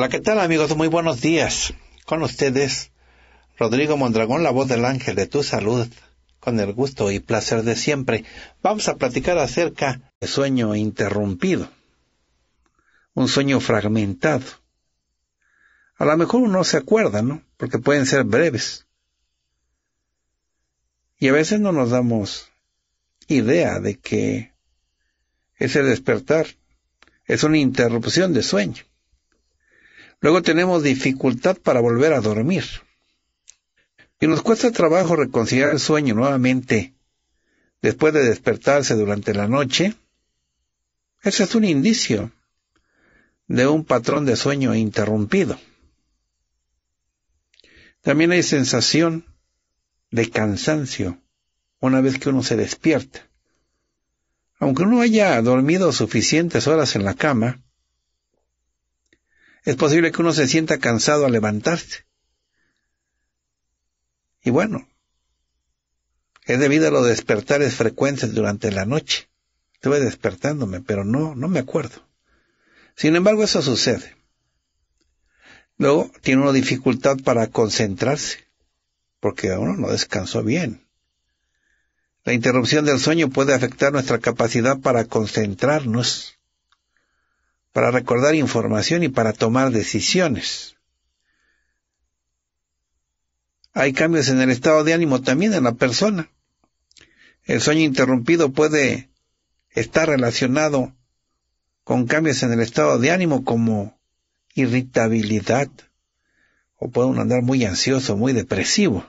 Hola, ¿qué tal amigos? Muy buenos días. Con ustedes, Rodrigo Mondragón, la voz del ángel de tu salud. Con el gusto y placer de siempre, vamos a platicar acerca de sueño interrumpido. Un sueño fragmentado. A lo mejor uno se acuerda, ¿no? Porque pueden ser breves. Y a veces no nos damos idea de que ese despertar es una interrupción de sueño. Luego tenemos dificultad para volver a dormir. Y nos cuesta trabajo reconciliar el sueño nuevamente después de despertarse durante la noche. Ese es un indicio de un patrón de sueño interrumpido. También hay sensación de cansancio una vez que uno se despierta. Aunque uno haya dormido suficientes horas en la cama, es posible que uno se sienta cansado al levantarse. Y bueno, es debido a los despertares frecuentes durante la noche. Estuve despertándome, pero no, no me acuerdo. Sin embargo, eso sucede. Luego tiene una dificultad para concentrarse, porque uno no descansó bien. La interrupción del sueño puede afectar nuestra capacidad para concentrarnos para recordar información y para tomar decisiones. Hay cambios en el estado de ánimo también en la persona. El sueño interrumpido puede estar relacionado con cambios en el estado de ánimo como irritabilidad o puede andar muy ansioso, muy depresivo.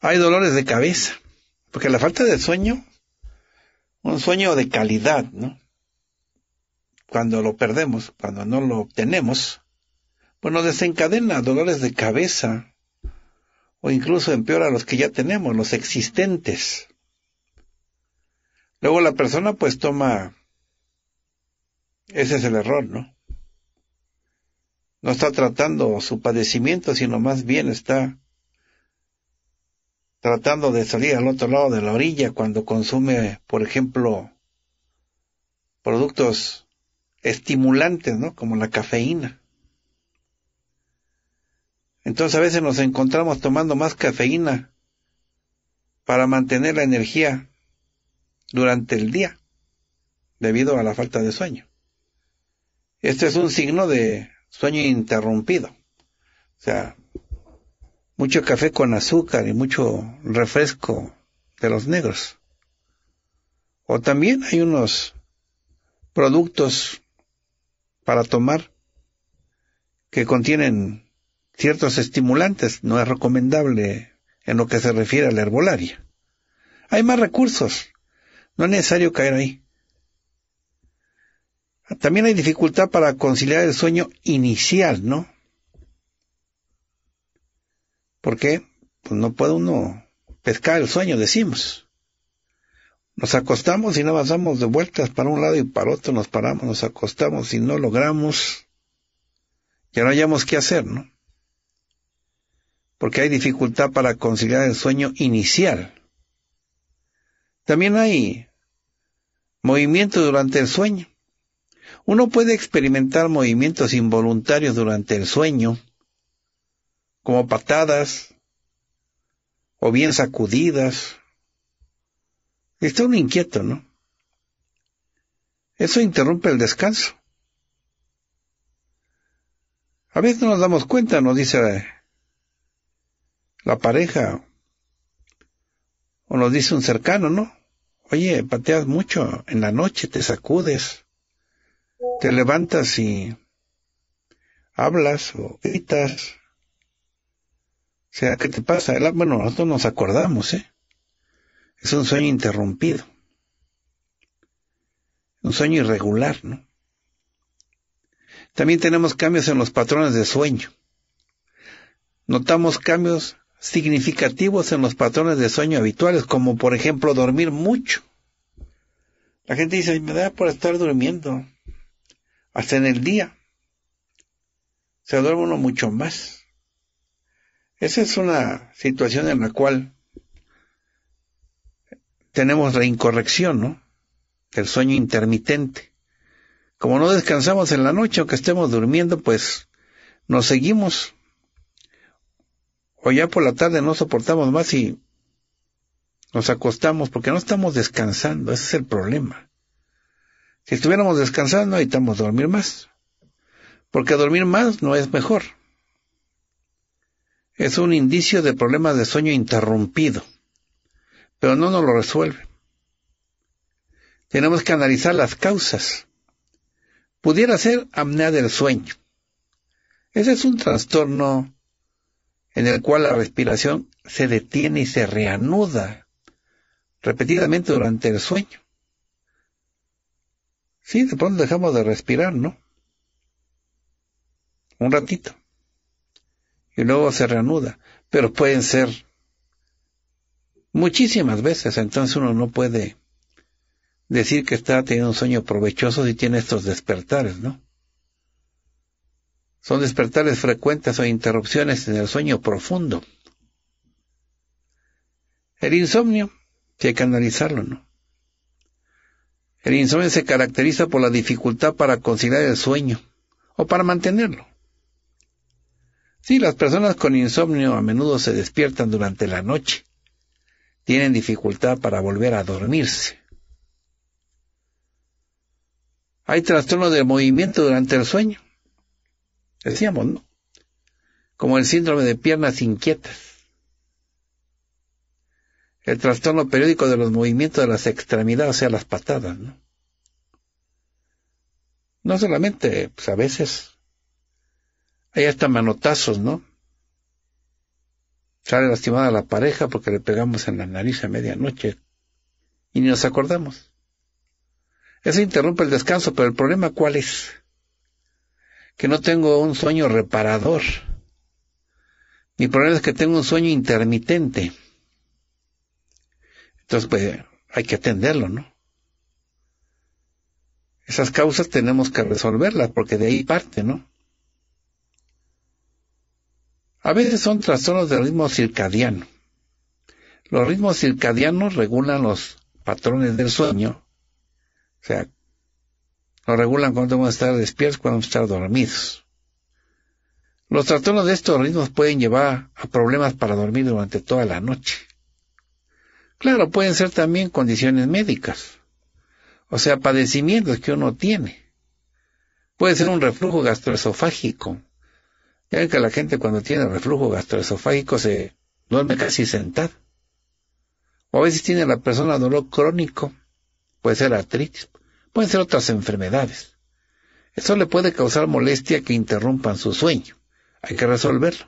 Hay dolores de cabeza, porque la falta de sueño, un sueño de calidad, ¿no? cuando lo perdemos, cuando no lo obtenemos, pues nos desencadena dolores de cabeza o incluso empeora los que ya tenemos, los existentes. Luego la persona pues toma, ese es el error, ¿no? No está tratando su padecimiento, sino más bien está tratando de salir al otro lado de la orilla cuando consume, por ejemplo, productos estimulantes, ¿no? Como la cafeína. Entonces a veces nos encontramos tomando más cafeína para mantener la energía durante el día debido a la falta de sueño. Este es un signo de sueño interrumpido. O sea, mucho café con azúcar y mucho refresco de los negros. O también hay unos productos para tomar que contienen ciertos estimulantes. No es recomendable en lo que se refiere a la herbolaria. Hay más recursos. No es necesario caer ahí. También hay dificultad para conciliar el sueño inicial, ¿no? Porque pues no puede uno pescar el sueño, decimos. Nos acostamos y no avanzamos de vueltas para un lado y para otro, nos paramos, nos acostamos y no logramos. Ya no hayamos qué hacer, ¿no? Porque hay dificultad para conciliar el sueño inicial. También hay movimiento durante el sueño. Uno puede experimentar movimientos involuntarios durante el sueño, como patadas, o bien sacudidas, Está un inquieto, ¿no? Eso interrumpe el descanso. A veces no nos damos cuenta, nos dice la pareja o nos dice un cercano, ¿no? Oye, pateas mucho en la noche, te sacudes, te levantas y hablas o gritas. O sea, ¿qué te pasa? Bueno, nosotros nos acordamos, ¿eh? Es un sueño interrumpido. Un sueño irregular, ¿no? También tenemos cambios en los patrones de sueño. Notamos cambios significativos en los patrones de sueño habituales, como por ejemplo dormir mucho. La gente dice, me da por estar durmiendo, hasta en el día. Se duerme uno mucho más. Esa es una situación en la cual tenemos la incorrección, ¿no? El sueño intermitente. Como no descansamos en la noche, aunque estemos durmiendo, pues nos seguimos. O ya por la tarde no soportamos más y nos acostamos porque no estamos descansando. Ese es el problema. Si estuviéramos descansando, necesitamos dormir más. Porque dormir más no es mejor. Es un indicio de problemas de sueño interrumpido pero no nos lo resuelve. Tenemos que analizar las causas. Pudiera ser apnea del sueño. Ese es un trastorno en el cual la respiración se detiene y se reanuda repetidamente durante el sueño. Sí, de pronto dejamos de respirar, ¿no? Un ratito. Y luego se reanuda. Pero pueden ser Muchísimas veces, entonces uno no puede decir que está teniendo un sueño provechoso si tiene estos despertares, ¿no? Son despertares frecuentes o interrupciones en el sueño profundo. El insomnio, si hay que analizarlo, ¿no? El insomnio se caracteriza por la dificultad para conciliar el sueño o para mantenerlo. Sí, las personas con insomnio a menudo se despiertan durante la noche tienen dificultad para volver a dormirse. Hay trastornos de movimiento durante el sueño. Decíamos, ¿no? Como el síndrome de piernas inquietas. El trastorno periódico de los movimientos de las extremidades, o sea, las patadas, ¿no? No solamente, pues a veces hay hasta manotazos, ¿no? Sale lastimada la pareja porque le pegamos en la nariz a medianoche y ni nos acordamos. Eso interrumpe el descanso, pero el problema cuál es? Que no tengo un sueño reparador. Mi problema es que tengo un sueño intermitente. Entonces, pues, hay que atenderlo, ¿no? Esas causas tenemos que resolverlas porque de ahí parte, ¿no? A veces son trastornos del ritmo circadiano. Los ritmos circadianos regulan los patrones del sueño, o sea, lo regulan cuando vamos a estar despiertos, cuando vamos a estar dormidos. Los trastornos de estos ritmos pueden llevar a problemas para dormir durante toda la noche. Claro, pueden ser también condiciones médicas, o sea, padecimientos que uno tiene. Puede ser un reflujo gastroesofágico, ya que la gente cuando tiene reflujo gastroesofágico se duerme casi sentada. O a veces tiene la persona dolor crónico, puede ser artritis, pueden ser otras enfermedades. Eso le puede causar molestia que interrumpan su sueño. Hay que resolverlo.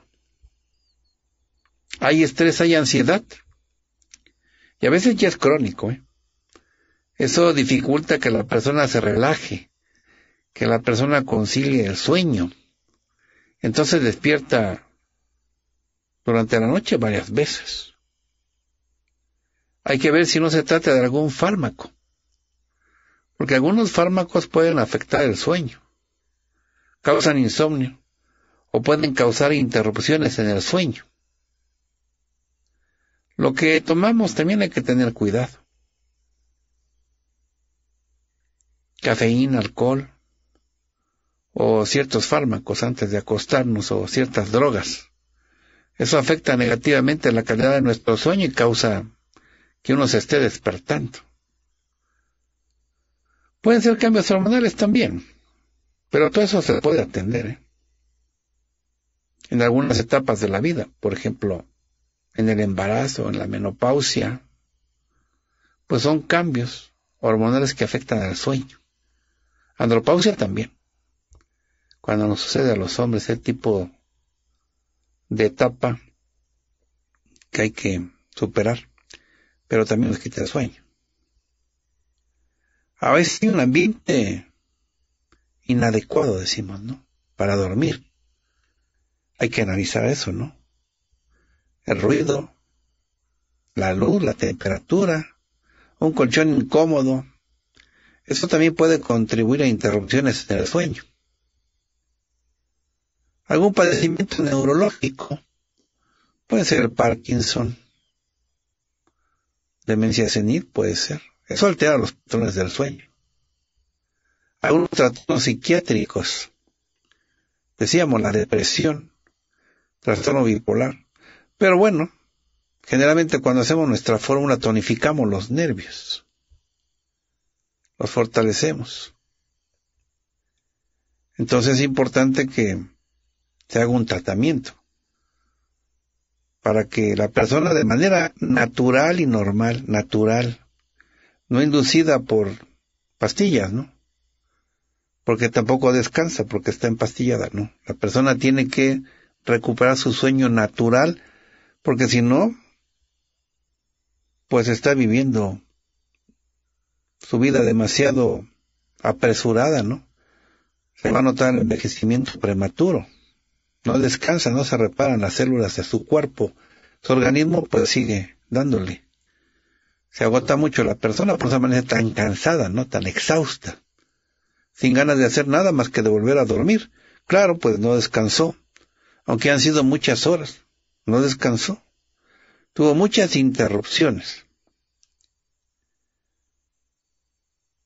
Hay estrés, hay ansiedad. Y a veces ya es crónico. ¿eh? Eso dificulta que la persona se relaje, que la persona concilie el sueño. Entonces despierta durante la noche varias veces. Hay que ver si no se trata de algún fármaco, porque algunos fármacos pueden afectar el sueño, causan insomnio o pueden causar interrupciones en el sueño. Lo que tomamos también hay que tener cuidado. Cafeína, alcohol, o ciertos fármacos antes de acostarnos o ciertas drogas. Eso afecta negativamente la calidad de nuestro sueño y causa que uno se esté despertando. Pueden ser cambios hormonales también, pero todo eso se puede atender. ¿eh? En algunas etapas de la vida, por ejemplo, en el embarazo, en la menopausia, pues son cambios hormonales que afectan al sueño. Andropausia también cuando nos sucede a los hombres ese tipo de etapa que hay que superar, pero también nos quita el sueño. A veces hay un ambiente inadecuado, decimos, ¿no? Para dormir. Hay que analizar eso, ¿no? El ruido, la luz, la temperatura, un colchón incómodo. Eso también puede contribuir a interrupciones en el sueño algún padecimiento neurológico. Puede ser Parkinson, demencia senil, puede ser. Eso altera los patrones del sueño. Algunos trastornos psiquiátricos. Decíamos la depresión, trastorno bipolar. Pero bueno, generalmente cuando hacemos nuestra fórmula tonificamos los nervios. Los fortalecemos. Entonces es importante que se haga un tratamiento para que la persona de manera natural y normal, natural, no inducida por pastillas, ¿no? Porque tampoco descansa porque está empastillada, ¿no? La persona tiene que recuperar su sueño natural porque si no, pues está viviendo su vida demasiado apresurada, ¿no? Se va a notar el envejecimiento prematuro. No descansa, no se reparan las células de su cuerpo. Su organismo pues sigue dándole. Se agota mucho la persona, por esa manera tan cansada, ¿no? Tan exhausta. Sin ganas de hacer nada más que de volver a dormir. Claro, pues no descansó. Aunque han sido muchas horas, no descansó. Tuvo muchas interrupciones.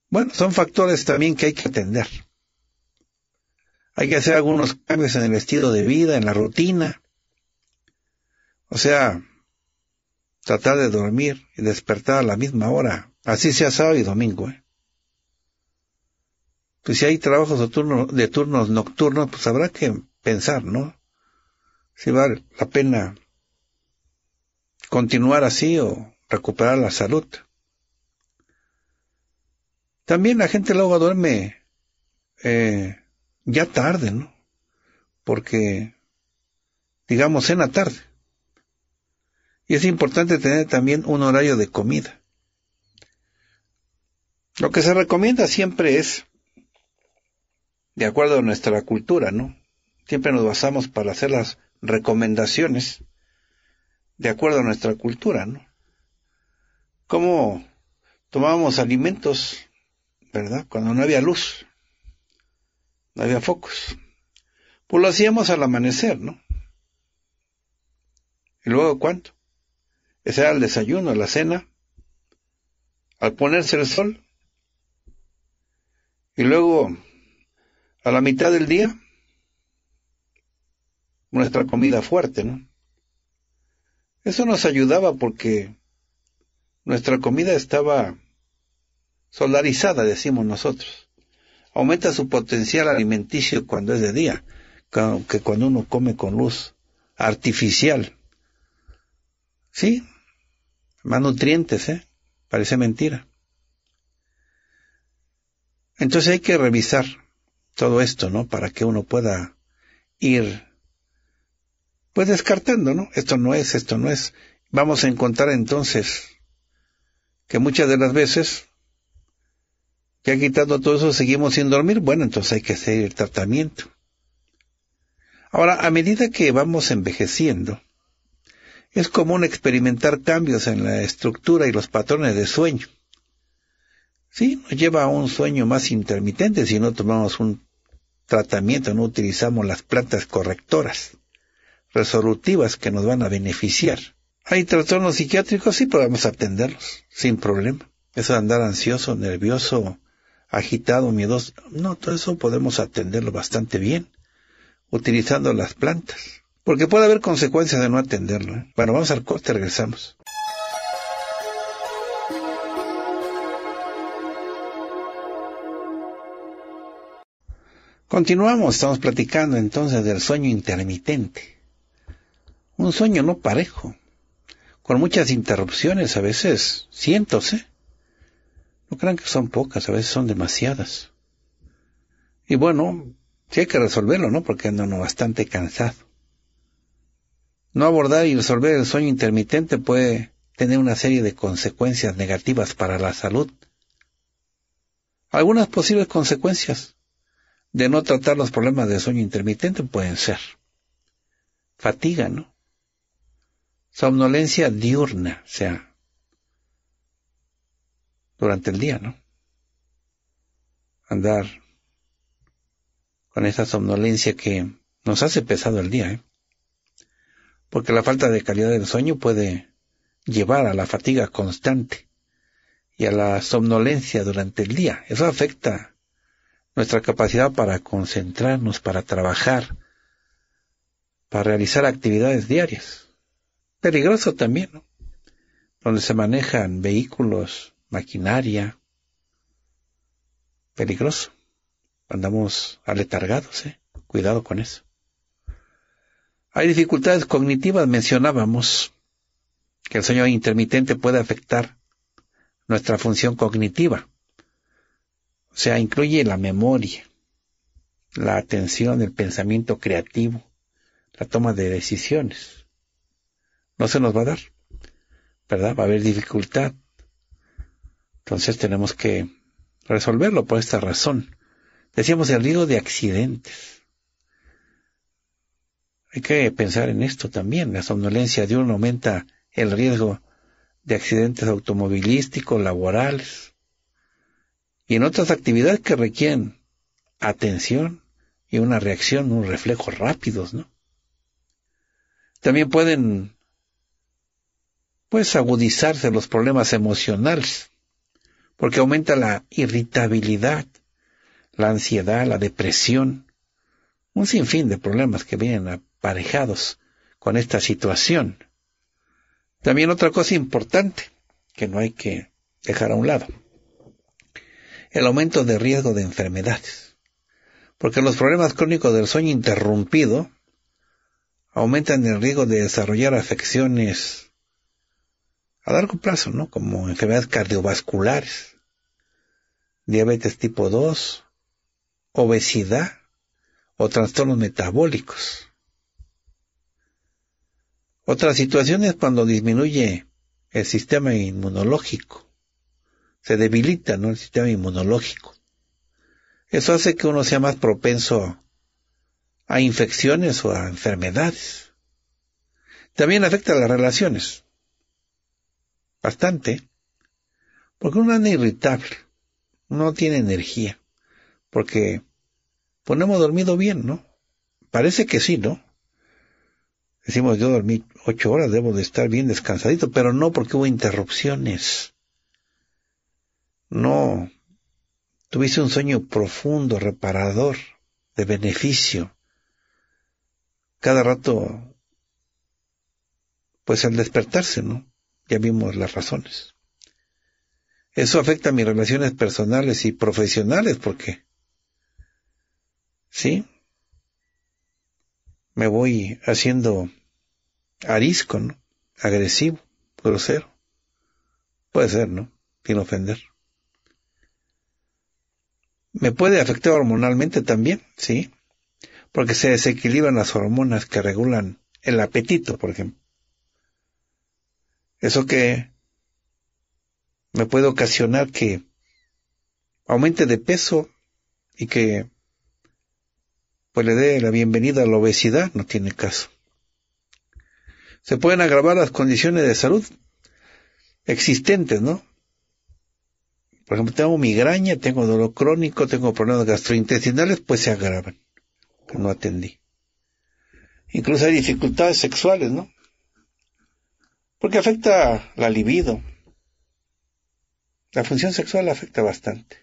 Bueno, son factores también que hay que atender. Hay que hacer algunos cambios en el estilo de vida, en la rutina. O sea, tratar de dormir y despertar a la misma hora. Así sea sábado y domingo. ¿eh? Pues si hay trabajos de, de turnos nocturnos, pues habrá que pensar, ¿no? Si vale la pena continuar así o recuperar la salud. También la gente luego duerme eh, ya tarde, ¿no? Porque, digamos, en la tarde. Y es importante tener también un horario de comida. Lo que se recomienda siempre es, de acuerdo a nuestra cultura, ¿no? Siempre nos basamos para hacer las recomendaciones de acuerdo a nuestra cultura, ¿no? Cómo tomábamos alimentos, ¿verdad? Cuando no había luz. No había focos. Pues lo hacíamos al amanecer, ¿no? ¿Y luego cuánto? Ese era el desayuno, la cena, al ponerse el sol. Y luego, a la mitad del día, nuestra comida fuerte, ¿no? Eso nos ayudaba porque nuestra comida estaba solarizada, decimos nosotros aumenta su potencial alimenticio cuando es de día, que cuando uno come con luz artificial. Sí, más nutrientes, ¿eh? Parece mentira. Entonces hay que revisar todo esto, ¿no? Para que uno pueda ir, pues descartando, ¿no? Esto no es, esto no es. Vamos a encontrar entonces que muchas de las veces ya quitando todo eso, seguimos sin dormir. Bueno, entonces hay que hacer el tratamiento. Ahora, a medida que vamos envejeciendo, es común experimentar cambios en la estructura y los patrones de sueño. Sí, nos lleva a un sueño más intermitente si no tomamos un tratamiento, no utilizamos las plantas correctoras, resolutivas que nos van a beneficiar. Hay trastornos psiquiátricos, sí podemos atenderlos, sin problema. Eso de andar ansioso, nervioso, agitado, miedoso. No, todo eso podemos atenderlo bastante bien, utilizando las plantas. Porque puede haber consecuencias de no atenderlo. ¿eh? Bueno, vamos al corte, regresamos. Continuamos, estamos platicando entonces del sueño intermitente. Un sueño no parejo, con muchas interrupciones a veces, cientos, ¿eh? No crean que son pocas, a veces son demasiadas. Y bueno, sí hay que resolverlo, ¿no? Porque anda uno bastante cansado. No abordar y resolver el sueño intermitente puede tener una serie de consecuencias negativas para la salud. Algunas posibles consecuencias de no tratar los problemas de sueño intermitente pueden ser fatiga, ¿no? Somnolencia diurna, o sea, durante el día, ¿no? Andar con esa somnolencia que nos hace pesado el día, ¿eh? Porque la falta de calidad del sueño puede llevar a la fatiga constante y a la somnolencia durante el día. Eso afecta nuestra capacidad para concentrarnos, para trabajar, para realizar actividades diarias. Peligroso también, ¿no? Donde se manejan vehículos maquinaria. Peligroso. Andamos aletargados, ¿eh? Cuidado con eso. Hay dificultades cognitivas, mencionábamos, que el sueño intermitente puede afectar nuestra función cognitiva. O sea, incluye la memoria, la atención, el pensamiento creativo, la toma de decisiones. No se nos va a dar, ¿verdad? Va a haber dificultad. Entonces tenemos que resolverlo por esta razón. Decíamos el riesgo de accidentes. Hay que pensar en esto también. La somnolencia de uno aumenta el riesgo de accidentes automovilísticos, laborales y en otras actividades que requieren atención y una reacción, un reflejo rápidos, ¿no? También pueden, pues, agudizarse los problemas emocionales porque aumenta la irritabilidad, la ansiedad, la depresión, un sinfín de problemas que vienen aparejados con esta situación. También otra cosa importante que no hay que dejar a un lado, el aumento de riesgo de enfermedades, porque los problemas crónicos del sueño interrumpido aumentan el riesgo de desarrollar afecciones a largo plazo, ¿no? Como enfermedades cardiovasculares, diabetes tipo 2, obesidad o trastornos metabólicos. Otras situaciones cuando disminuye el sistema inmunológico. Se debilita el sistema inmunológico. Eso hace que uno sea más propenso a infecciones o a enfermedades. También afecta a las relaciones. Bastante. Porque uno anda irritable no tiene energía, porque pues no hemos dormido bien, ¿no? Parece que sí, ¿no? Decimos, yo dormí ocho horas, debo de estar bien descansadito, pero no porque hubo interrupciones. No, tuviste un sueño profundo, reparador, de beneficio. Cada rato, pues al despertarse, ¿no? Ya vimos las razones. Eso afecta a mis relaciones personales y profesionales porque, ¿sí? Me voy haciendo arisco, ¿no? Agresivo, grosero. Puede ser, ¿no? Sin ofender. Me puede afectar hormonalmente también, ¿sí? Porque se desequilibran las hormonas que regulan el apetito, por ejemplo. Eso que me puede ocasionar que aumente de peso y que pues le dé la bienvenida a la obesidad, no tiene caso. Se pueden agravar las condiciones de salud existentes, ¿no? Por ejemplo, tengo migraña, tengo dolor crónico, tengo problemas gastrointestinales, pues se agravan, no atendí. Incluso hay dificultades sexuales, ¿no? Porque afecta la libido, la función sexual afecta bastante.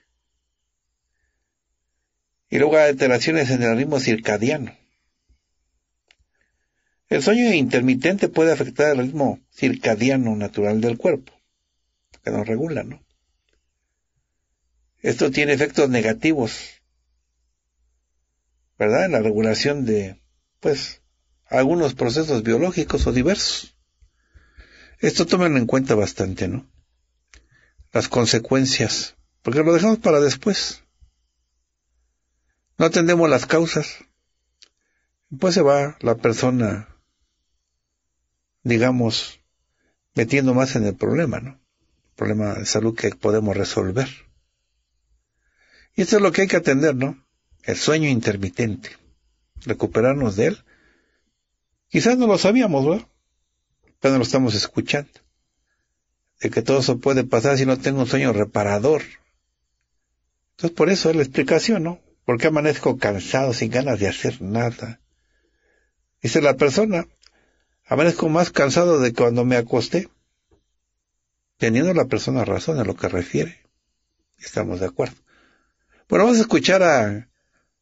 Y luego hay alteraciones en el ritmo circadiano. El sueño intermitente puede afectar el ritmo circadiano natural del cuerpo, que nos regula, ¿no? Esto tiene efectos negativos, ¿verdad? En la regulación de, pues, algunos procesos biológicos o diversos. Esto toman en cuenta bastante, ¿no? las consecuencias, porque lo dejamos para después. No atendemos las causas. Pues se va la persona, digamos, metiendo más en el problema, ¿no? El problema de salud que podemos resolver. Y esto es lo que hay que atender, ¿no? El sueño intermitente. Recuperarnos de él. Quizás no lo sabíamos, ¿verdad? Pero lo estamos escuchando de que todo eso puede pasar si no tengo un sueño reparador. Entonces por eso es la explicación, ¿no? ¿Por qué amanezco cansado, sin ganas de hacer nada? Dice la persona, amanezco más cansado de cuando me acosté. Teniendo la persona razón en lo que refiere. Estamos de acuerdo. Bueno, vamos a escuchar a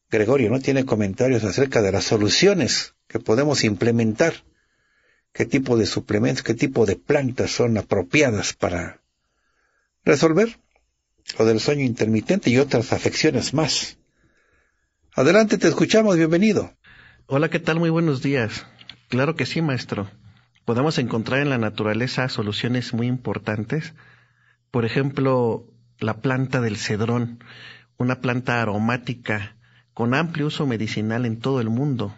Gregorio, ¿no? Tiene comentarios acerca de las soluciones que podemos implementar qué tipo de suplementos, qué tipo de plantas son apropiadas para resolver o del sueño intermitente y otras afecciones más. Adelante, te escuchamos, bienvenido. Hola, ¿qué tal? Muy buenos días. Claro que sí, maestro. Podemos encontrar en la naturaleza soluciones muy importantes. Por ejemplo, la planta del cedrón, una planta aromática con amplio uso medicinal en todo el mundo.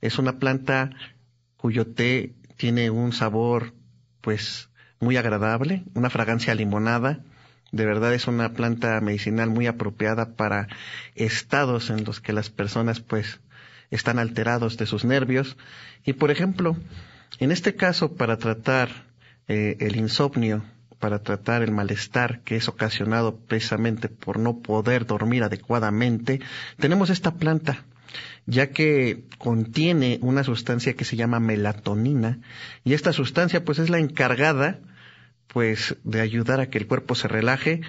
Es una planta cuyo té tiene un sabor pues muy agradable, una fragancia limonada. De verdad es una planta medicinal muy apropiada para estados en los que las personas pues están alterados de sus nervios. Y por ejemplo, en este caso para tratar eh, el insomnio, para tratar el malestar que es ocasionado precisamente por no poder dormir adecuadamente, tenemos esta planta ya que contiene una sustancia que se llama melatonina y esta sustancia pues es la encargada pues de ayudar a que el cuerpo se relaje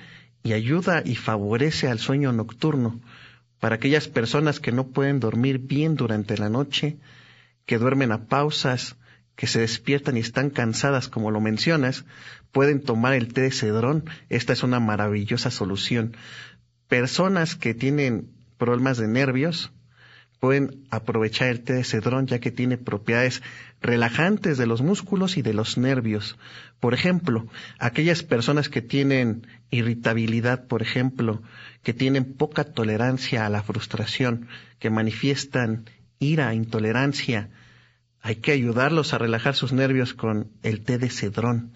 y ayuda y favorece al sueño nocturno para aquellas personas que no pueden dormir bien durante la noche, que duermen a pausas, que se despiertan y están cansadas, como lo mencionas, pueden tomar el té de cedrón. Esta es una maravillosa solución. Personas que tienen problemas de nervios, pueden aprovechar el té de cedrón ya que tiene propiedades relajantes de los músculos y de los nervios. Por ejemplo, aquellas personas que tienen irritabilidad, por ejemplo, que tienen poca tolerancia a la frustración, que manifiestan ira, intolerancia, hay que ayudarlos a relajar sus nervios con el té de cedrón.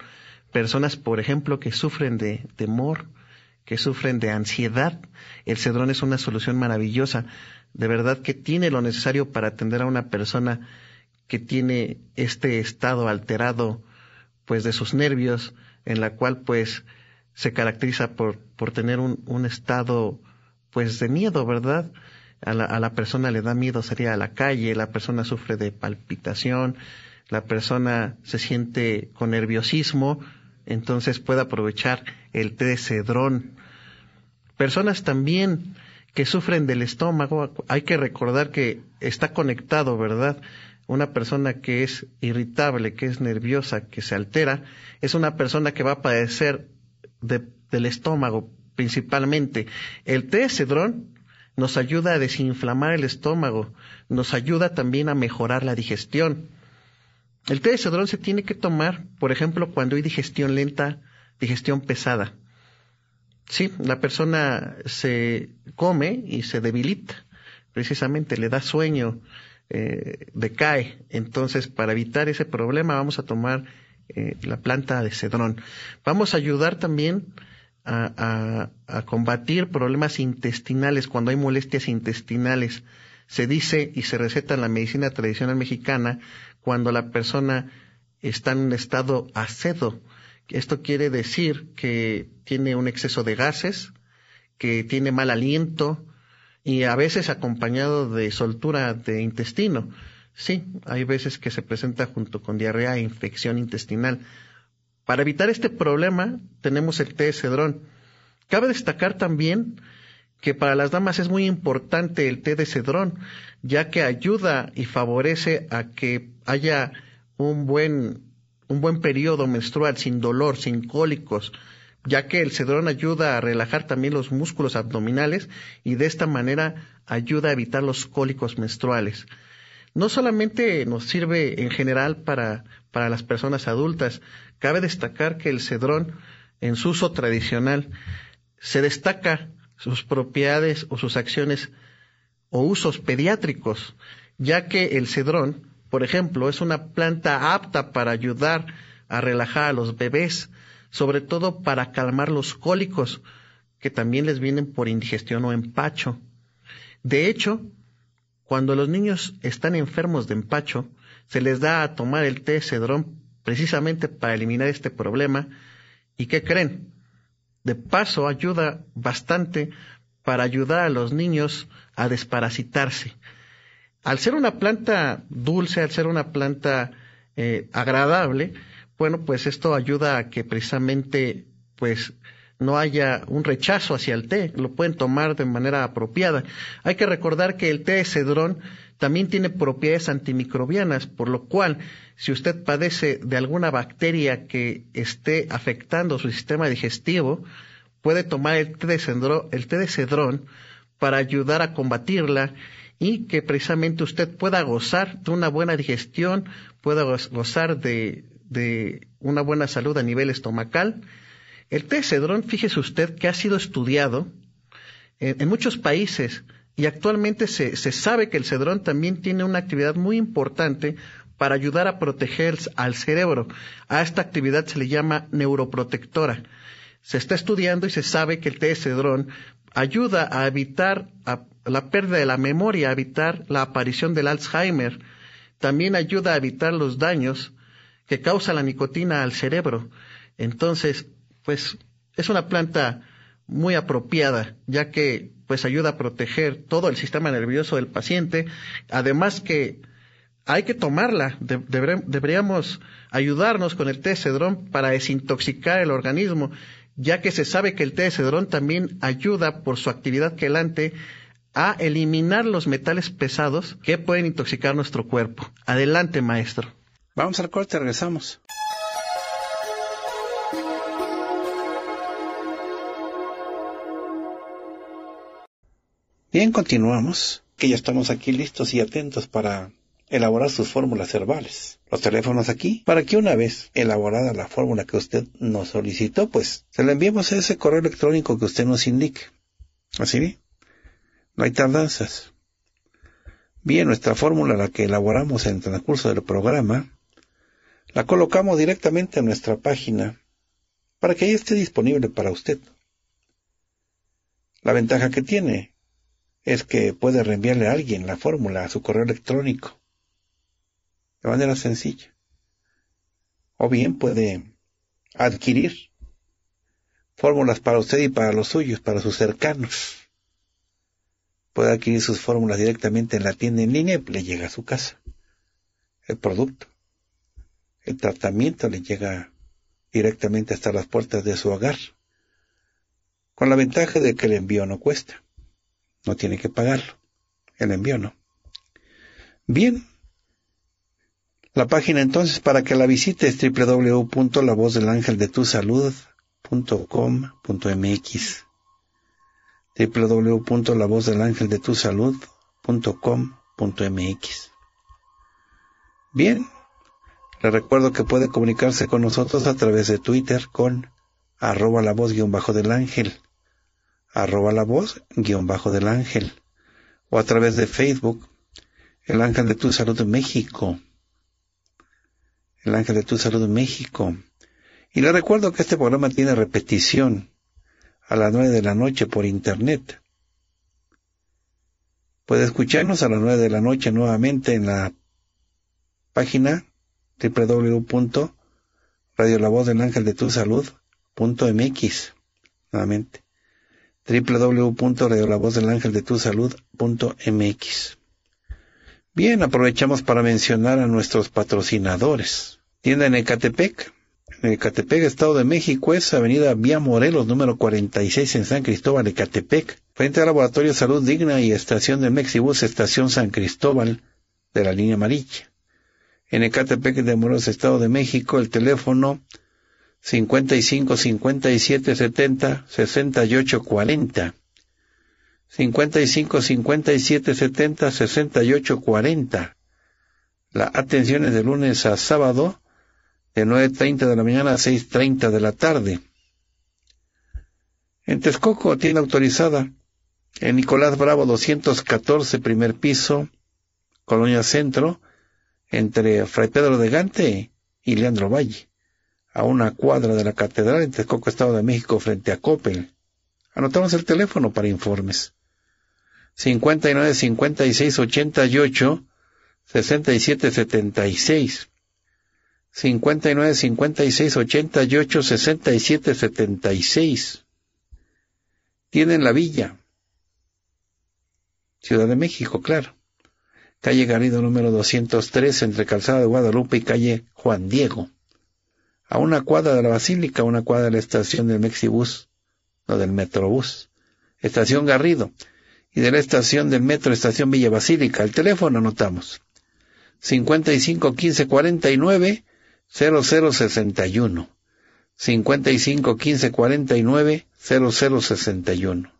Personas, por ejemplo, que sufren de temor, que sufren de ansiedad, el cedrón es una solución maravillosa de verdad que tiene lo necesario para atender a una persona que tiene este estado alterado pues de sus nervios en la cual pues se caracteriza por, por tener un, un, estado pues de miedo verdad a la, a la persona le da miedo salir a la calle la persona sufre de palpitación la persona se siente con nerviosismo entonces puede aprovechar el té de personas también que sufren del estómago, hay que recordar que está conectado, ¿verdad? Una persona que es irritable, que es nerviosa, que se altera, es una persona que va a padecer del estómago principalmente. El té de cedrón nos ayuda a desinflamar el estómago, nos ayuda también a mejorar la digestión. El té de cedrón se tiene que tomar, por ejemplo, cuando hay digestión lenta, digestión pesada. Sí, la persona se come y se debilita, precisamente le da sueño, eh, decae. Entonces, para evitar ese problema, vamos a tomar eh, la planta de cedrón. Vamos a ayudar también a, a, combatir problemas intestinales cuando hay molestias intestinales. Se dice y se receta en la medicina tradicional mexicana cuando la persona está en un estado acedo, esto quiere decir que tiene un exceso de gases, que tiene mal aliento y a veces acompañado de soltura de intestino. Sí, hay veces que se presenta junto con diarrea e infección intestinal. Para evitar este problema tenemos el té de cedrón. Cabe destacar también que para las damas es muy importante el té de cedrón, ya que ayuda y favorece a que haya un buen un buen periodo menstrual sin dolor, sin cólicos, ya que el cedrón ayuda a relajar también los músculos abdominales y de esta manera ayuda a evitar los cólicos menstruales. No solamente nos sirve en general para, para las personas adultas, cabe destacar que el cedrón en su uso tradicional se destaca sus propiedades o sus acciones o usos pediátricos, ya que el cedrón por ejemplo, es una planta apta para ayudar a relajar a los bebés, sobre todo para calmar los cólicos, que también les vienen por indigestión o empacho. De hecho, cuando los niños están enfermos de empacho, se les da a tomar el té cedrón precisamente para eliminar este problema. ¿Y qué creen? De paso ayuda bastante para ayudar a los niños a desparasitarse al ser una planta dulce, al ser una planta eh, agradable, bueno, pues esto ayuda a que precisamente, pues, no haya un rechazo hacia el té, lo pueden tomar de manera apropiada. Hay que recordar que el té de cedrón también tiene propiedades antimicrobianas, por lo cual, si usted padece de alguna bacteria que esté afectando su sistema digestivo, puede tomar el el té de cedrón para ayudar a combatirla y que precisamente usted pueda gozar de una buena digestión, pueda gozar de, una buena salud a nivel estomacal. El té cedrón, fíjese usted que ha sido estudiado en, muchos países y actualmente se, se, sabe que el cedrón también tiene una actividad muy importante para ayudar a proteger al cerebro. A esta actividad se le llama neuroprotectora. Se está estudiando y se sabe que el té cedrón ayuda a evitar a la pérdida de la memoria, evitar la aparición del Alzheimer. También ayuda a evitar los daños que causa la nicotina al cerebro. Entonces, pues es una planta muy apropiada, ya que pues ayuda a proteger todo el sistema nervioso del paciente. Además que hay que tomarla, deberíamos ayudarnos con el té cedrón para desintoxicar el organismo, ya que se sabe que el té cedrón también ayuda por su actividad quelante a eliminar los metales pesados que pueden intoxicar nuestro cuerpo. Adelante, maestro. Vamos al corte, regresamos. Bien, continuamos, que ya estamos aquí listos y atentos para elaborar sus fórmulas herbales. Los teléfonos aquí, para que una vez elaborada la fórmula que usted nos solicitó, pues se la enviemos a ese correo electrónico que usted nos indique. ¿Así? bien hay tardanzas. Bien, nuestra fórmula, la que elaboramos en el transcurso del programa, la colocamos directamente en nuestra página para que ahí esté disponible para usted. La ventaja que tiene es que puede reenviarle a alguien la fórmula a su correo electrónico de manera sencilla. O bien puede adquirir fórmulas para usted y para los suyos, para sus cercanos puede adquirir sus fórmulas directamente en la tienda en línea y le llega a su casa. El producto, el tratamiento le llega directamente hasta las puertas de su hogar, con la ventaja de que el envío no cuesta, no tiene que pagarlo, el envío no. Bien, la página entonces para que la visite es www.lavozdelangeldetusalud.com.mx www.lavozdelangeldetusalud.com.mx. Bien, le recuerdo que puede comunicarse con nosotros a través de Twitter con arroba la voz guión bajo del ángel, arroba la voz guión bajo del ángel, o a través de Facebook, el ángel de tu salud México, el ángel de tu salud México. Y le recuerdo que este programa tiene repetición a las nueve de la noche por internet. Puede escucharnos a las nueve de la noche nuevamente en la página www.radiolavozdelangeldetusalud.mx nuevamente www.radiolavozdelangeldetusalud.mx Bien, aprovechamos para mencionar a nuestros patrocinadores. Tienda en Ecatepec, en Ecatepec, Estado de México, es Avenida Vía Morelos, número 46 en San Cristóbal, Ecatepec, frente al Laboratorio Salud Digna y Estación de Mexibus, Estación San Cristóbal, de la línea amarilla. En Ecatepec de Morelos, Estado de México, el teléfono 55 57 70 68 40. 55 57 70 68 40. La atención es de lunes a sábado de 9.30 de la mañana a 6.30 de la tarde. En Texcoco, tiene autorizada, en Nicolás Bravo 214, primer piso, Colonia Centro, entre Fray Pedro de Gante y Leandro Valle, a una cuadra de la Catedral en Texcoco, Estado de México, frente a Coppel. Anotamos el teléfono para informes. 59 56 88 67 76. 59, 56, 88, 67, 76. Tienen la villa. Ciudad de México, claro. Calle Garrido número 203 entre Calzada de Guadalupe y calle Juan Diego. A una cuadra de la Basílica, a una cuadra de la estación del Mexibus, no del Metrobús. Estación Garrido. Y de la estación del Metro, estación Villa Basílica. El teléfono anotamos. 55 15 49 0061 55 15 49 0061.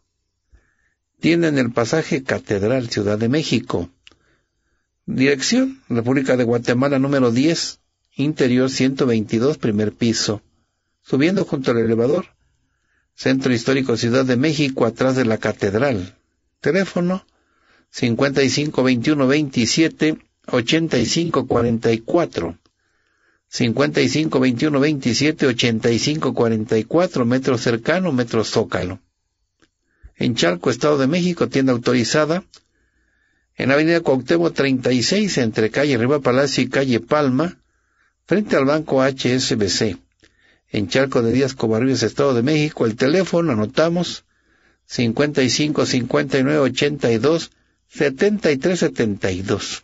Tienen el pasaje Catedral Ciudad de México. Dirección República de Guatemala número 10, interior 122, primer piso. Subiendo junto al elevador. Centro Histórico Ciudad de México, atrás de la Catedral. Teléfono 55 21 27 85 44. 55 21 27 85 44 metro cercano, metro zócalo. En Charco, Estado de México, tienda autorizada. En Avenida Cuauhtémoc 36 entre calle Riva Palacio y calle Palma, frente al banco HSBC. En Charco de Díaz Covarrubias, Estado de México, el teléfono anotamos 55 59 82 73 72.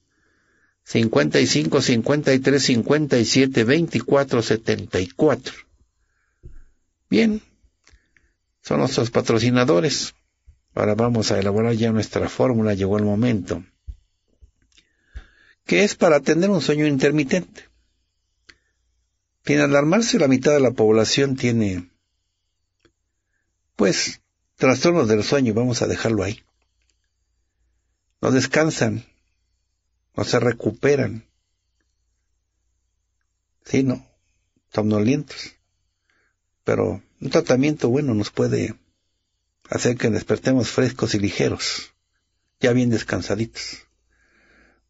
55 53 57 24 74. Bien, son nuestros patrocinadores. Ahora vamos a elaborar ya nuestra fórmula, llegó el momento. Que es para atender un sueño intermitente. Sin alarmarse, la mitad de la población tiene, pues, trastornos del sueño, vamos a dejarlo ahí. No descansan, no se recuperan. Sí, no, somnolientos. Pero un tratamiento bueno nos puede hacer que despertemos frescos y ligeros, ya bien descansaditos.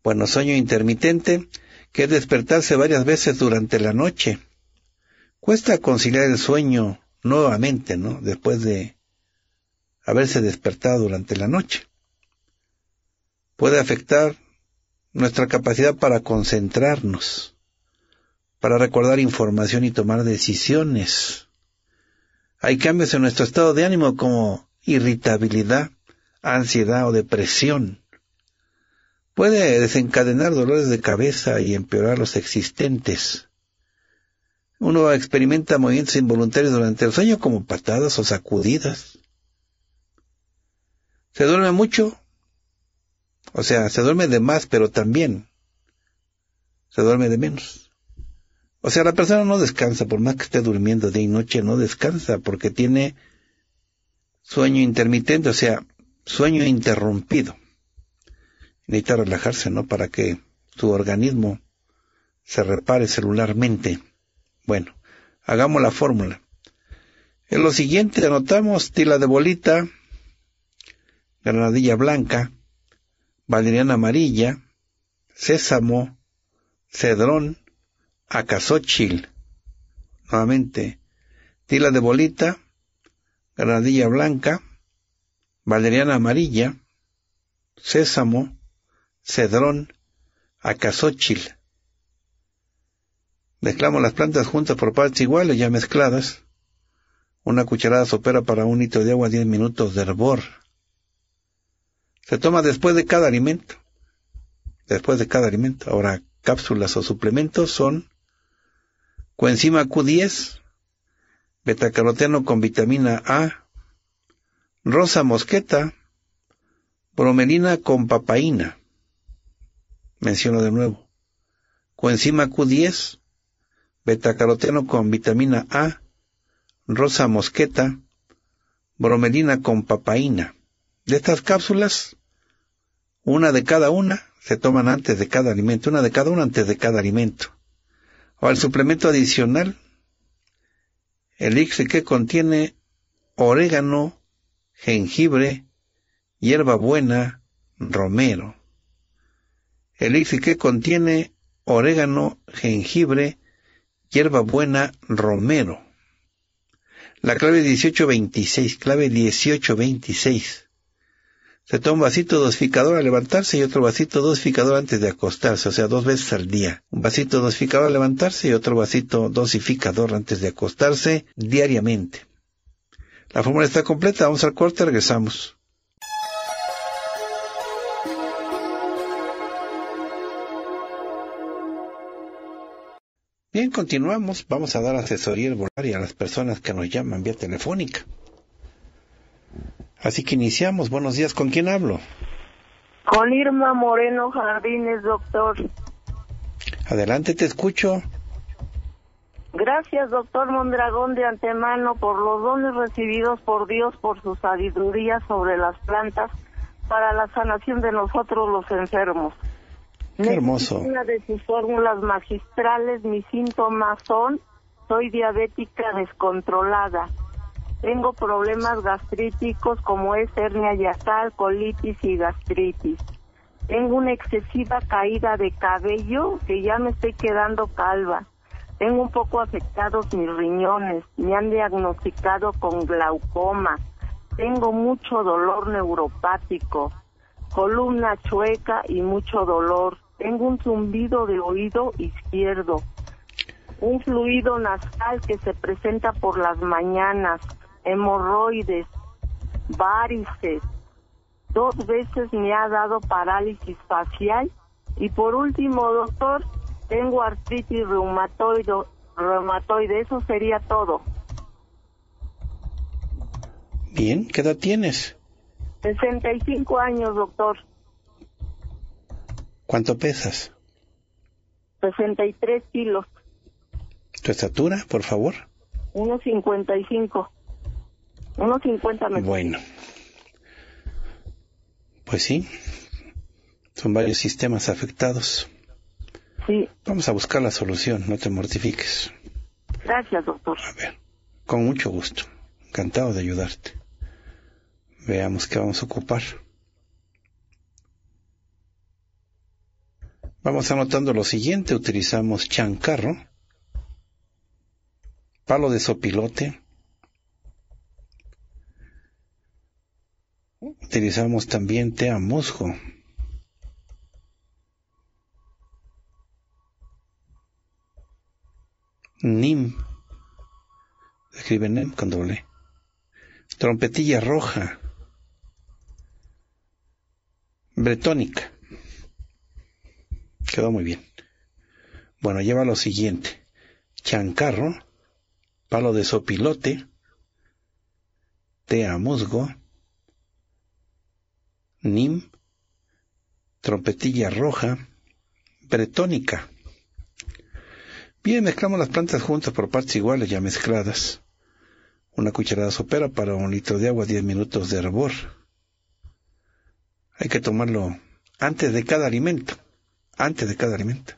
Bueno, sueño intermitente, que es despertarse varias veces durante la noche. Cuesta conciliar el sueño nuevamente, ¿no? Después de haberse despertado durante la noche. Puede afectar nuestra capacidad para concentrarnos, para recordar información y tomar decisiones. Hay cambios en nuestro estado de ánimo como irritabilidad, ansiedad o depresión. Puede desencadenar dolores de cabeza y empeorar los existentes. Uno experimenta movimientos involuntarios durante el sueño como patadas o sacudidas. Se duerme mucho o sea, se duerme de más, pero también se duerme de menos. O sea, la persona no descansa, por más que esté durmiendo día y noche, no descansa porque tiene sueño intermitente, o sea, sueño interrumpido. Necesita relajarse, ¿no? Para que su organismo se repare celularmente. Bueno, hagamos la fórmula. En lo siguiente anotamos tila de bolita, granadilla blanca, valeriana amarilla, sésamo, cedrón, acasóchil. Nuevamente, tila de bolita, granadilla blanca, valeriana amarilla, sésamo, cedrón, acasóchil. Mezclamos las plantas juntas por partes iguales, ya mezcladas. Una cucharada sopera para un litro de agua, 10 minutos de hervor. Se toma después de cada alimento. Después de cada alimento. Ahora, cápsulas o suplementos son coenzima Q10, betacaroteno con vitamina A, rosa mosqueta, bromelina con papaína. Menciono de nuevo. Coenzima Q10, betacaroteno con vitamina A, rosa mosqueta, bromelina con papaína. De estas cápsulas, una de cada una se toman antes de cada alimento, una de cada una antes de cada alimento. O al suplemento adicional, el elixir que contiene orégano, jengibre, hierba buena, romero. El elixir que contiene orégano, jengibre, hierba buena, romero. La clave 1826, clave 1826. Se toma un vasito dosificador al levantarse y otro vasito dosificador antes de acostarse, o sea, dos veces al día. Un vasito dosificador al levantarse y otro vasito dosificador antes de acostarse diariamente. La fórmula está completa, vamos al corte, regresamos. Bien, continuamos. Vamos a dar asesoría y a las personas que nos llaman vía telefónica. Así que iniciamos. Buenos días. ¿Con quién hablo? Con Irma Moreno Jardines, doctor. Adelante, te escucho. Gracias, doctor Mondragón, de antemano por los dones recibidos por Dios por su sabiduría sobre las plantas para la sanación de nosotros los enfermos. Qué hermoso. Una de sus fórmulas magistrales, mis síntomas son, soy diabética descontrolada, tengo problemas gastríticos como es hernia yatal, colitis y gastritis. Tengo una excesiva caída de cabello que ya me estoy quedando calva. Tengo un poco afectados mis riñones. Me han diagnosticado con glaucoma. Tengo mucho dolor neuropático, columna chueca y mucho dolor. Tengo un zumbido de oído izquierdo un fluido nasal que se presenta por las mañanas, hemorroides, varices, dos veces me ha dado parálisis facial y por último, doctor, tengo artritis reumatoide, reumatoide, eso sería todo. Bien, ¿qué edad tienes? 65 años, doctor. ¿Cuánto pesas? 63 kilos. ¿Tu estatura, por favor? 1,55. Unos 50 Bueno. Pues sí. Son varios sistemas afectados. Sí. Vamos a buscar la solución, no te mortifiques. Gracias, doctor. A ver, con mucho gusto. Encantado de ayudarte. Veamos qué vamos a ocupar. Vamos anotando lo siguiente. Utilizamos chancarro, palo de sopilote, utilizamos también té a musgo. Nim. Escribe Nim con doble. Trompetilla roja. Bretónica. Quedó muy bien. Bueno, lleva lo siguiente. Chancarro, palo de sopilote, tea a musgo, nim, trompetilla roja, bretónica. Bien, mezclamos las plantas juntas por partes iguales ya mezcladas. Una cucharada sopera para un litro de agua, 10 minutos de hervor. Hay que tomarlo antes de cada alimento. Antes de cada alimento.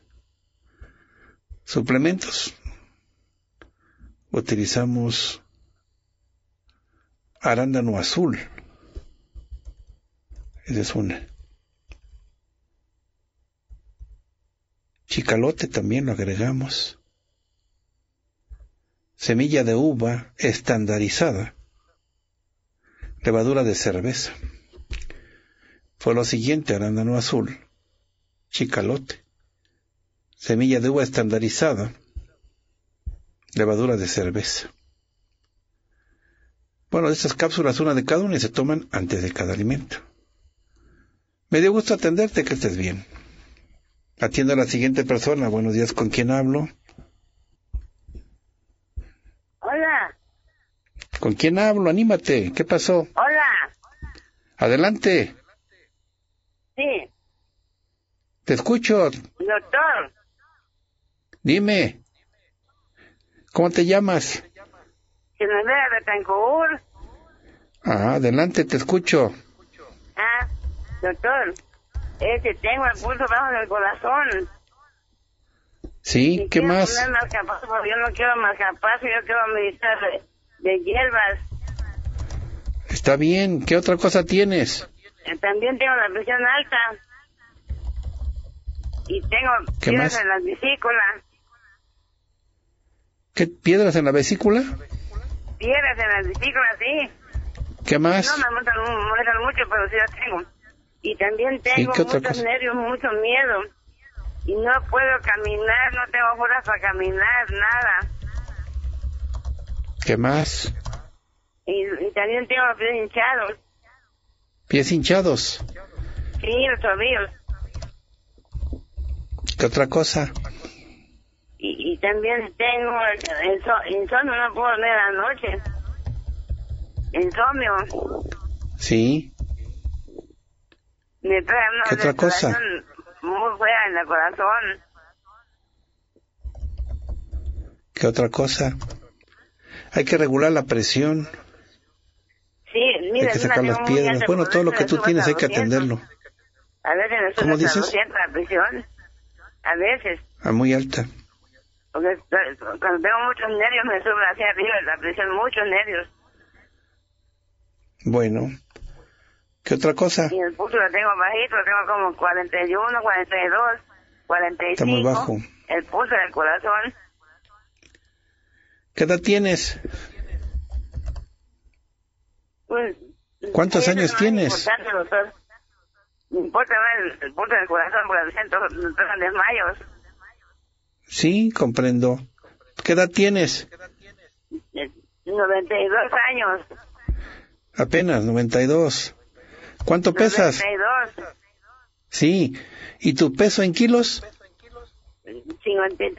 Suplementos. Utilizamos arándano azul, esa es una. Chicalote también lo agregamos. Semilla de uva estandarizada. Levadura de cerveza. Fue lo siguiente, arándano azul, chicalote, semilla de uva estandarizada, levadura de cerveza. Bueno, estas cápsulas, una de cada una, se toman antes de cada alimento. Me dio gusto atenderte, que estés bien. Atiendo a la siguiente persona. Buenos días, ¿con quién hablo? Hola. ¿Con quién hablo? Anímate. ¿Qué pasó? Hola. Adelante. Sí. Te escucho. Doctor. Dime. ¿Cómo te llamas? de Ah, adelante, te escucho. Doctor, es que tengo el pulso bajo del corazón. ¿Sí? ¿Qué más? yo no quiero capaz, yo quiero meditar de, hierbas. Está bien. ¿Qué otra cosa tienes? Eh, también tengo la presión alta. Y tengo piedras en las vesículas ¿Qué? ¿Piedras en la vesícula? Piedras en las vesículas sí. ¿Qué más? No me mucho, pero sí las tengo. Y también tengo muchos nervios, mucho miedo. Y no puedo caminar, no tengo horas para caminar, nada. ¿Qué más? Y, también tengo los pies hinchados. ¿Pies hinchados? Sí, los tobillos. ¿Qué otra cosa? Y, también tengo insomnio, no puedo dormir la noche. Insomnio. Sí trae una ¿Qué otra cosa? muy fea en el corazón. ¿Qué otra cosa? Hay que regular la presión. Sí, mira, hay que sacar las piedras. Bueno, todo lo que tú tienes hay que atenderlo. A veces ¿Cómo dices? la presión. A veces. A ah, muy alta. Porque cuando tengo muchos nervios me sube hacia arriba la presión, muchos nervios. Bueno, ¿Qué otra cosa? el pulso lo tengo bajito, lo tengo como 41, 42, 45. Está muy bajo. El pulso del corazón. ¿Qué edad tienes? Pues, ¿Cuántos años tienes? No importa ver el, pulso del corazón porque siento, me desmayos. Sí, comprendo. ¿Qué edad tienes? 92 años. Apenas, 92. ¿Cuánto pesas? 92. Sí. ¿Y tu peso en kilos? 53.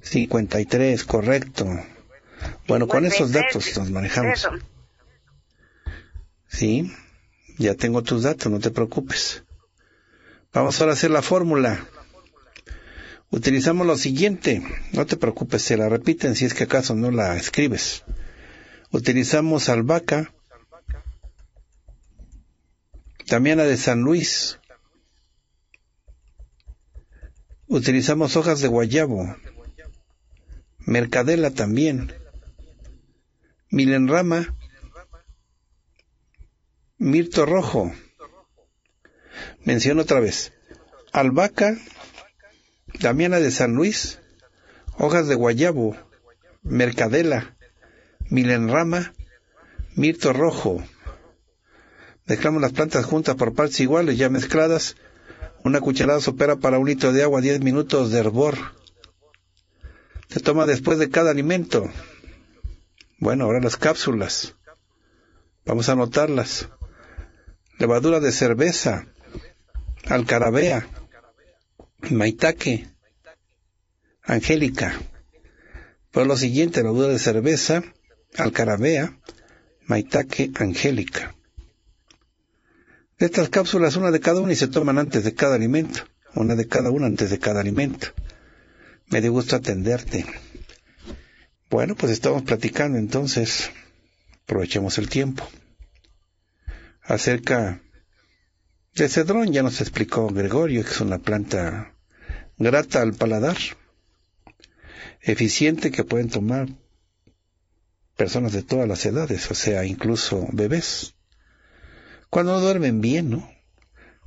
53, correcto. Bueno, con esos datos nos manejamos. Sí, ya tengo tus datos, no te preocupes. Vamos ahora a hacer la fórmula. Utilizamos lo siguiente, no te preocupes, se la repiten si es que acaso no la escribes. Utilizamos albahaca, también de San Luis. Utilizamos hojas de guayabo. Mercadela también. Milenrama. Mirto rojo. Menciono otra vez. Albahaca. Damiana de San Luis. Hojas de guayabo. Mercadela. Milenrama. Mirto rojo. Mezclamos las plantas juntas por partes iguales, ya mezcladas. Una cucharada sopera para un litro de agua, 10 minutos de hervor. Se toma después de cada alimento. Bueno, ahora las cápsulas. Vamos a anotarlas. Levadura de cerveza, alcarabea, maitaque, angélica. Por lo siguiente, levadura de cerveza, alcarabea, maitaque, angélica. Estas cápsulas, una de cada una, y se toman antes de cada alimento. Una de cada una antes de cada alimento. Me dio gusto atenderte. Bueno, pues estamos platicando entonces. Aprovechemos el tiempo. Acerca de cedrón, ya nos explicó Gregorio, que es una planta grata al paladar, eficiente que pueden tomar personas de todas las edades, o sea, incluso bebés. Cuando duermen bien, ¿no?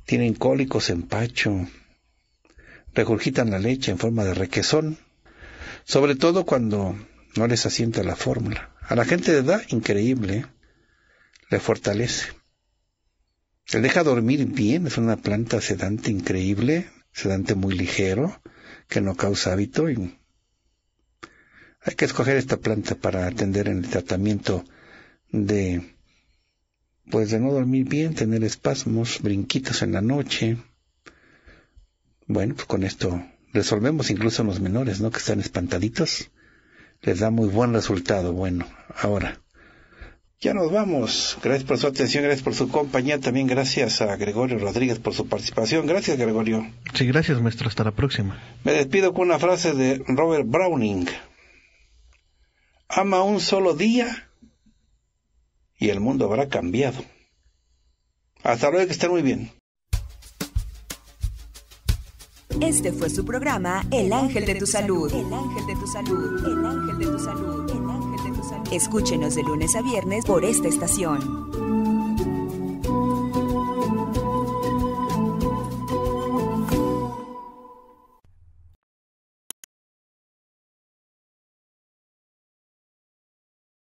Tienen cólicos, pacho, regurgitan la leche en forma de requesón, sobre todo cuando no les asienta la fórmula. A la gente de edad, increíble, ¿eh? le fortalece. Se deja dormir bien, es una planta sedante increíble, sedante muy ligero, que no causa hábito y hay que escoger esta planta para atender en el tratamiento de pues de no dormir bien, tener espasmos, brinquitos en la noche. Bueno, pues con esto resolvemos incluso a los menores, ¿no? Que están espantaditos. Les da muy buen resultado. Bueno, ahora. Ya nos vamos. Gracias por su atención, gracias por su compañía. También gracias a Gregorio Rodríguez por su participación. Gracias, Gregorio. Sí, gracias, maestro. Hasta la próxima. Me despido con una frase de Robert Browning. Ama un solo día y el mundo habrá cambiado. Hasta luego, que estén muy bien. Este fue su programa El Ángel de tu Salud. El Ángel de tu Salud. El Ángel de tu Salud. El Ángel de tu Salud. Escúchenos de lunes a viernes por esta estación.